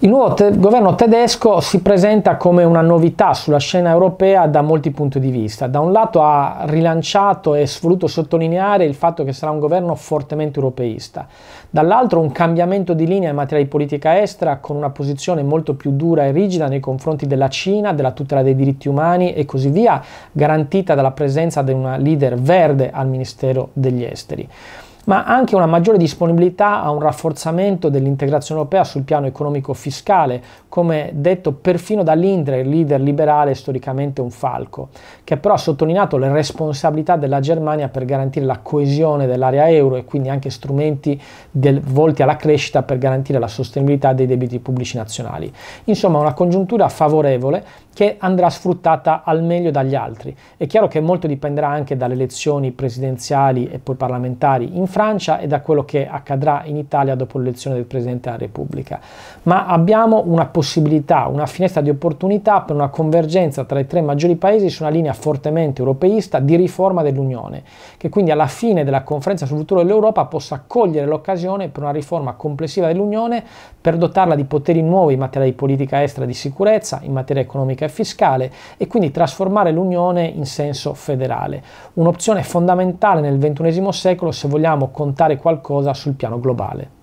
Il nuovo te- governo tedesco si presenta come una novità sulla scena europea da molti punti di vista. Da un lato ha rilanciato e voluto sottolineare il fatto che sarà un governo fortemente europeista, dall'altro un cambiamento di linea in materia di politica estera con una posizione molto più dura e rigida nei confronti della Cina, della tutela dei diritti umani e così via, garantita dalla presenza di una leader verde al Ministero degli Esteri ma anche una maggiore disponibilità a un rafforzamento dell'integrazione europea sul piano economico-fiscale, come detto perfino dall'Indre, il leader liberale storicamente un falco, che però ha sottolineato le responsabilità della Germania per garantire la coesione dell'area euro e quindi anche strumenti del, volti alla crescita per garantire la sostenibilità dei debiti pubblici nazionali. Insomma, una congiuntura favorevole che andrà sfruttata al meglio dagli altri. È chiaro che molto dipenderà anche dalle elezioni presidenziali e poi parlamentari in Francia, Francia e da quello che accadrà in Italia dopo l'elezione del Presidente della Repubblica. Ma abbiamo una possibilità, una finestra di opportunità per una convergenza tra i tre maggiori paesi su una linea fortemente europeista di riforma dell'Unione, che quindi alla fine della conferenza sul futuro dell'Europa possa cogliere l'occasione per una riforma complessiva dell'Unione per dotarla di poteri nuovi in materia di politica estera e di sicurezza, in materia economica e fiscale e quindi trasformare l'Unione in senso federale. Un'opzione fondamentale nel XXI secolo se vogliamo contare qualcosa sul piano globale.